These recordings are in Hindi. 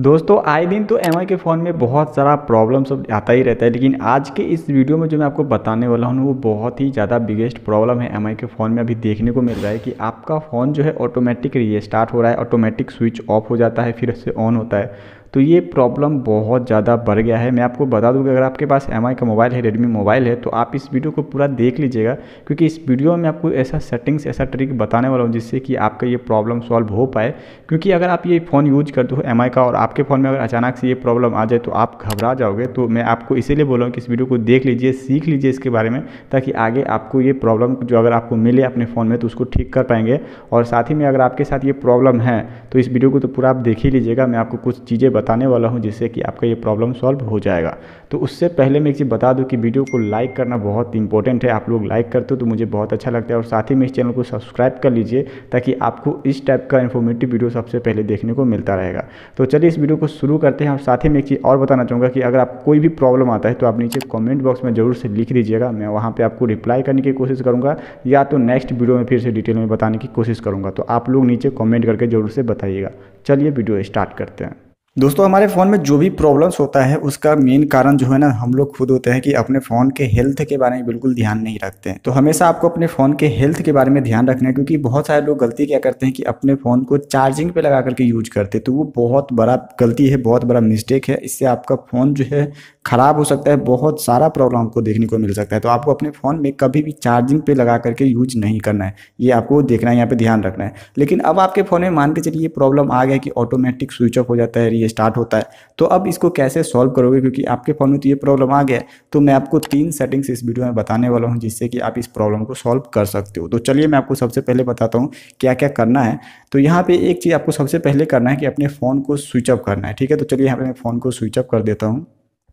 दोस्तों आए दिन तो एम के फ़ोन में बहुत सारा प्रॉब्लम सब आता ही रहता है लेकिन आज के इस वीडियो में जो मैं आपको बताने वाला हूँ वो बहुत ही ज़्यादा बिगेस्ट प्रॉब्लम है एम के फ़ोन में अभी देखने को मिल रहा है कि आपका फ़ोन जो है ऑटोमेटिक रिस्टार्ट हो रहा है ऑटोमेटिक स्विच ऑफ हो जाता है फिर उससे ऑन होता है तो ये प्रॉब्लम बहुत ज़्यादा बढ़ गया है मैं आपको बता दूँगी अगर आपके पास एम का मोबाइल है रेडमी मोबाइल है तो आप इस वीडियो को पूरा देख लीजिएगा क्योंकि इस वीडियो में आपको ऐसा सेटिंग्स ऐसा ट्रिक बताने वाला हूँ जिससे कि आपका ये प्रॉब्लम सॉल्व हो पाए क्योंकि अगर आप ये फ़ोन यूज़ करते हो एम का और आपके फ़ोन में अगर अचानक से ये प्रॉब्लम आ जाए तो आप घबरा जाओगे तो मैं आपको इसीलिए बोल रहा हूँ कि इस वीडियो को देख लीजिए सीख लीजिए इसके बारे में ताकि आगे आपको ये प्रॉब्लम जो अगर आपको मिले अपने फ़ोन में तो उसको ठीक कर पाएंगे और साथ ही में अगर आपके साथ ये प्रॉब्लम है तो इस वीडियो को तो पूरा आप देख ही लीजिएगा मैं आपको कुछ चीज़ें बताने वाला हूँ जिससे कि आपका ये प्रॉब्लम सॉल्व हो जाएगा तो उससे पहले मैं एक चीज़ बता दूँ कि वीडियो को लाइक करना बहुत इंपॉर्टेंट है आप लोग लाइक करते हो तो मुझे बहुत अच्छा लगता है और साथ ही में इस चैनल को सब्सक्राइब कर लीजिए ताकि आपको इस टाइप का इन्फॉर्मेटिव वीडियो सबसे पहले देखने को मिलता रहेगा तो चलिए इस वीडियो को शुरू करते हैं और साथ ही में एक चीज़ और बताना चाहूँगा कि अगर आप कोई भी प्रॉब्लम आता है तो आप नीचे कॉमेंट बॉक्स में ज़रूर से लिख दीजिएगा मैं वहाँ पर आपको रिप्लाई करने की कोशिश करूँगा या तो नेक्स्ट वीडियो में फिर से डिटेल में बताने की कोशिश करूँगा तो आप लोग नीचे कॉमेंट करके ज़रूर से बताइएगा चलिए वीडियो स्टार्ट करते हैं दोस्तों हमारे फ़ोन में जो भी प्रॉब्लम्स होता है उसका मेन कारण जो है ना हम लोग खुद होते हैं कि अपने फ़ोन के हेल्थ के बारे में बिल्कुल ध्यान नहीं रखते हैं तो हमेशा आपको अपने फ़ोन के हेल्थ के बारे में ध्यान रखना है क्योंकि बहुत सारे लोग गलती क्या करते हैं कि अपने फ़ोन को चार्जिंग पे लगा करके यूज करते हैं तो वो बहुत बड़ा गलती है बहुत बड़ा मिस्टेक है इससे आपका फ़ोन जो है ख़राब हो सकता है बहुत सारा प्रॉब्लम आपको देखने को मिल सकता है तो आपको अपने फ़ोन में कभी भी चार्जिंग पे लगा करके यूज नहीं करना है ये आपको देखना है यहाँ पर ध्यान रखना है लेकिन अब आपके फ़ोन में मान के चलिए प्रॉब्लम आ गया कि ऑटोमेटिक स्विच ऑफ हो जाता है ये स्टार्ट होता है तो अब इसको कैसे सॉल्व करोगे क्योंकि आपके फ़ोन में तो ये प्रॉब्लम आ गया तो मैं आपको तीन सेटिंग्स इस वीडियो में बताने वाला हूँ जिससे कि आप इस प्रॉब्लम को सॉल्व कर सकते हो तो चलिए मैं आपको सबसे पहले बताता हूँ क्या क्या करना है तो यहाँ पर एक चीज़ आपको सबसे पहले करना है कि अपने फ़ोन को स्विच ऑफ करना है ठीक है तो चलिए यहाँ पर मैं फ़ोन को स्विच ऑफ कर देता हूँ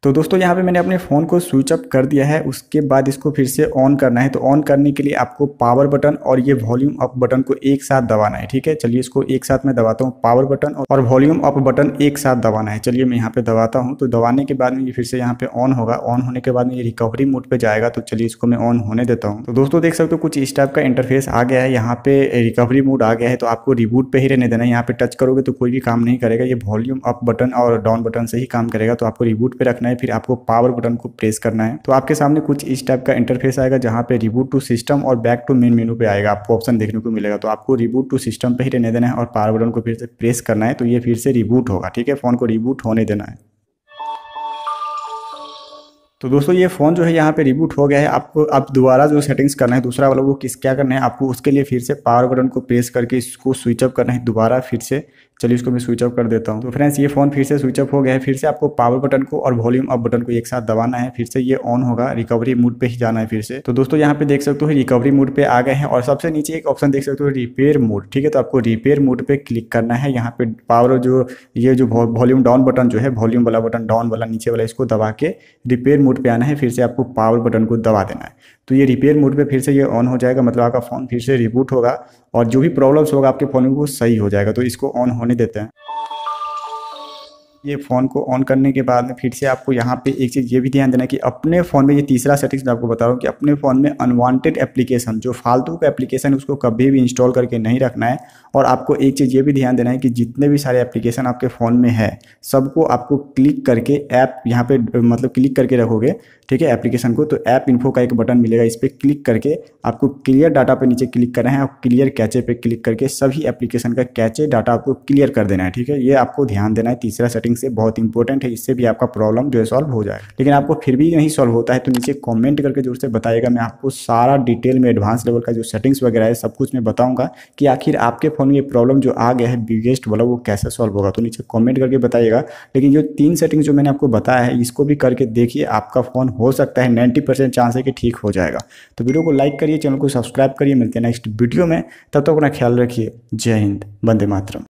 तो दोस्तों यहाँ पे मैंने अपने फ़ोन को स्विच ऑफ कर दिया है उसके बाद इसको फिर से ऑन करना है तो ऑन करने के लिए आपको पावर बटन और ये वॉल्यूम अप बटन को एक साथ दबाना है ठीक है चलिए इसको एक साथ मैं दबाता हूँ पावर बटन और वॉल्यूम अप बटन एक साथ दबाना है चलिए मैं यहाँ पे दबाता हूँ तो दबाने के बाद में ये फिर से यहाँ पे ऑन होगा ऑन होने के बाद में ये रिकवरी मोड पर जाएगा तो चलिए इसको मैं ऑन होने देता हूँ तो दोस्तों देख सकते हो कुछ इस टाइप का इंटरफेस आ गया है यहाँ पे रिकवरी मोड आ गया है तो आपको रिबूट पर ही रहने देना है यहाँ पे टच करोगे तो कोई भी काम नहीं करेगा ये वॉल्यूम अप बटन और डाउन बटन से ही काम करेगा तो आपको रिबूट पर रखना करना है फिर आपको पावर बटन को प्रेस करना है तो आपके सामने कुछ इस टाइप का इंटरफेस आएगा जहाँ पे रिबूट टू सिस्टम और बैक टू मेन मेनू पे आएगा आपको ऑप्शन देखने को मिलेगा तो आपको रिबूट टू सिस्टम पे ही रहने देना है और पावर बटन को फिर से प्रेस करना है तो ये फिर से रिबूट होगा ठीक है फोन को रिबूट होने देना है तो दोस्तों ये फ़ोन जो है यहाँ पे रिबूट हो गया है आपको आप दोबारा जो सेटिंग्स करना है दूसरा वाला वो किस क्या करना है आपको उसके लिए फिर से पावर बटन को प्रेस करके इसको स्विच अप करना है दोबारा फिर से चलिए इसको मैं स्विच अप कर देता हूँ तो फ्रेंड्स ये फ़ोन फिर से स्विच अप हो गया है फिर से आपको पावर बटन को और वॉल्यूम अप बटन को एक साथ दबाना है फिर से ये ऑन होगा रिकवरी मोड पर ही जाना है फिर से तो दोस्तों यहाँ पे देख सकते हो रिकवरी मोड पर आ गए हैं और सबसे नीचे एक ऑप्शन देख सकते हो रिपेयर मोड ठीक है तो आपको रिपेयर मोड पर क्लिक करना है यहाँ पे पावर जो ये जो वॉल्यूम डाउन बटन जो है वॉल्यूम वाला बटन डाउन वाला नीचे वाला इसको दबा के रिपेयर मोड पे आना है फिर से आपको पावर बटन को दबा देना है तो ये रिपेयर मोड पे फिर से ये ऑन हो जाएगा मतलब आपका फ़ोन फिर से रिबूट होगा और जो भी प्रॉब्लम्स होगा आपके फ़ोन में वो सही हो जाएगा तो इसको ऑन होने देते हैं ये फ़ोन को ऑन करने के बाद में फिर से आपको यहाँ पे एक चीज़ ये भी ध्यान देना कि अपने फ़ोन में ये तीसरा सेटिंग्स मैं आपको बता रहा हूँ कि अपने फ़ोन में अनवांटेड एप्लीकेशन जो फालतू का एप्लीकेशन उसको कभी भी इंस्टॉल करके नहीं रखना है और आपको एक चीज़ ये भी ध्यान देना है कि जितने भी सारे एप्लीकेशन आपके फ़ोन में है सबको आपको क्लिक करके ऐप यहाँ पर मतलब क्लिक करके रखोगे ठीक है एप्लीकेशन को तो ऐप इन्फो का एक बटन मिलेगा इस पर क्लिक करके आपको क्लियर डाटा पर नीचे क्लिक करना है और क्लियर कैचे पर क्लिक करके सभी एप्लीकेशन का कैचे डाटा आपको क्लियर कर देना है ठीक है ये आपको ध्यान देना है तीसरा सेटिंग सेटिंग्स से बहुत इंपॉर्टेंट है इससे भी आपका प्रॉब्लम जो है सॉल्व हो जाए लेकिन आपको फिर भी नहीं सॉल्व होता है तो नीचे कॉमेंट करके जोर से बताएगा मैं आपको सारा डिटेल में एडवांस लेवल का जो सेटिंग्स वगैरह है सब कुछ मैं बताऊंगा कि आखिर आपके फ़ोन में ये प्रॉब्लम जो आ गया है बिगेस्ट वाला वो कैसे सॉल्व होगा तो नीचे कॉमेंट करके बताइएगा लेकिन जो तीन सेटिंग जो मैंने आपको बताया है इसको भी करके देखिए आपका फ़ोन हो सकता है नाइन्टी चांस है कि ठीक हो जाएगा तो वीडियो को लाइक करिए चैनल को सब्सक्राइब करिए मिलते हैं नेक्स्ट वीडियो में तब तक तो अपना ख्याल रखिए जय हिंद वंदे मातरम